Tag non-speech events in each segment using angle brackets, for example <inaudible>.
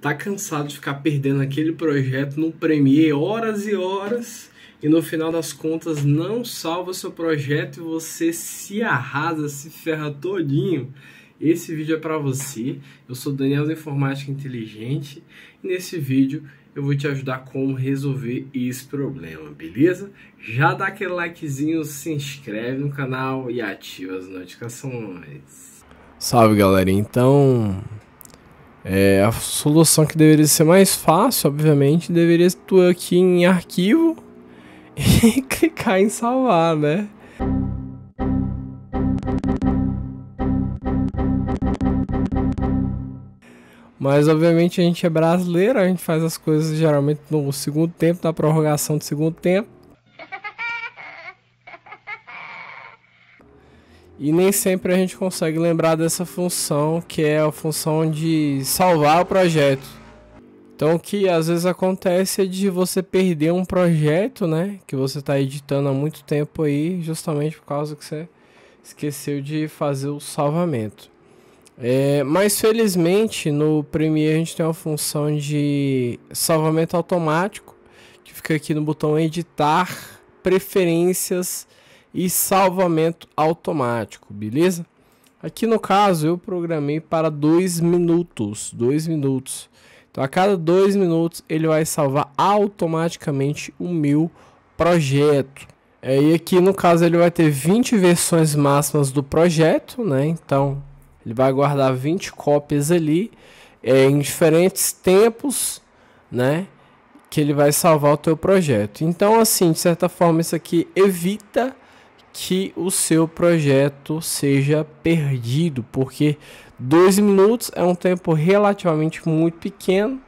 Tá cansado de ficar perdendo aquele projeto no Premiere horas e horas e no final das contas não salva seu projeto e você se arrasa, se ferra todinho? Esse vídeo é para você. Eu sou Daniel da Informática Inteligente e nesse vídeo eu vou te ajudar como resolver esse problema, beleza? Já dá aquele likezinho, se inscreve no canal e ativa as notificações. Salve, galera. Então, é, a solução que deveria ser mais fácil, obviamente, deveria ser tu aqui em arquivo <laughs> e clicar em salvar, né? Mas obviamente a gente é brasileiro, a gente faz as coisas geralmente no segundo tempo, na prorrogação do segundo tempo. E nem sempre a gente consegue lembrar dessa função, que é a função de salvar o projeto. Então, o que às vezes acontece é de você perder um projeto, né? Que você está editando há muito tempo aí, justamente por causa que você esqueceu de fazer o salvamento. É, mas felizmente no Premiere a gente tem uma função de salvamento automático que fica aqui no botão editar, preferências e salvamento automático, beleza? Aqui no caso eu programei para dois minutos, dois minutos. Então a cada dois minutos ele vai salvar automaticamente o meu projeto. É, e aqui no caso ele vai ter 20 versões máximas do projeto, né? Então ele vai guardar 20 cópias ali é, em diferentes tempos, né? Que ele vai salvar o teu projeto. Então assim, de certa forma isso aqui evita que o seu projeto seja perdido, porque dois minutos é um tempo relativamente muito pequeno,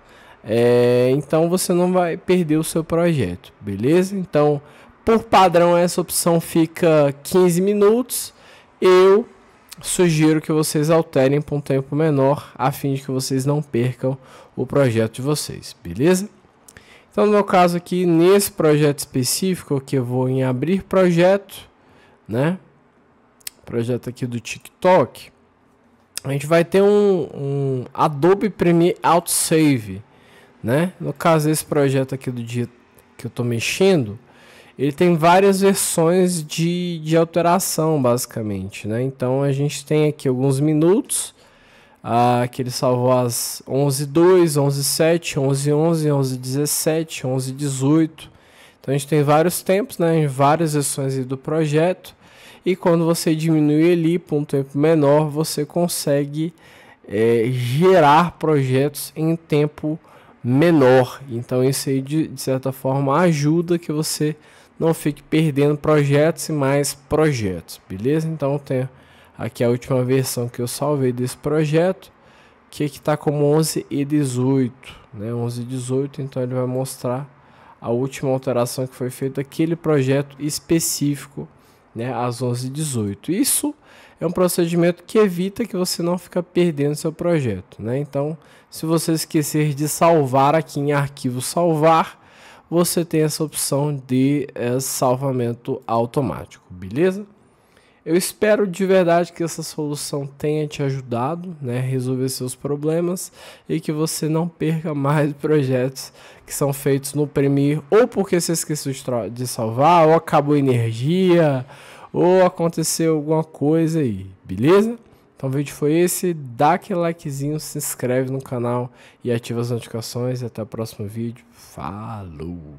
é, então você não vai perder o seu projeto, beleza? Então, por padrão, essa opção fica 15 minutos. Eu sugiro que vocês alterem para um tempo menor, a fim de que vocês não percam o projeto de vocês, beleza? Então, no meu caso aqui, nesse projeto específico, que eu vou em abrir projeto, né? Projeto aqui do TikTok. A gente vai ter um, um Adobe Premiere Autosave, né? No caso esse projeto aqui do dia que eu tô mexendo, ele tem várias versões de, de alteração, basicamente, né? Então a gente tem aqui alguns minutos, ah, que ele salvou as 11.2, 11.7, 11.11, 11.17, 11.18. Então a gente tem vários tempos, né? Em várias versões do projeto. E quando você diminui ali para um tempo menor, você consegue é, gerar projetos em tempo menor. Então isso aí de, de certa forma ajuda que você não fique perdendo projetos e mais projetos, beleza? Então tem aqui a última versão que eu salvei desse projeto, que aqui está como 11 e 18, né? 11 e 18, então ele vai mostrar a última alteração que foi feita aquele projeto específico né, às 11h18. Isso é um procedimento que evita que você não fica perdendo seu projeto. Né? Então, se você esquecer de salvar aqui em arquivo salvar, você tem essa opção de é, salvamento automático, beleza? Eu espero de verdade que essa solução tenha te ajudado, né, resolver seus problemas e que você não perca mais <laughs> projetos que são feitos no Premiere ou porque você esqueceu de salvar, ou acabou energia, ou aconteceu alguma coisa aí, beleza? Então o vídeo foi esse, dá aquele likezinho, se inscreve no canal e ativa as notificações. Até o próximo vídeo. Falou!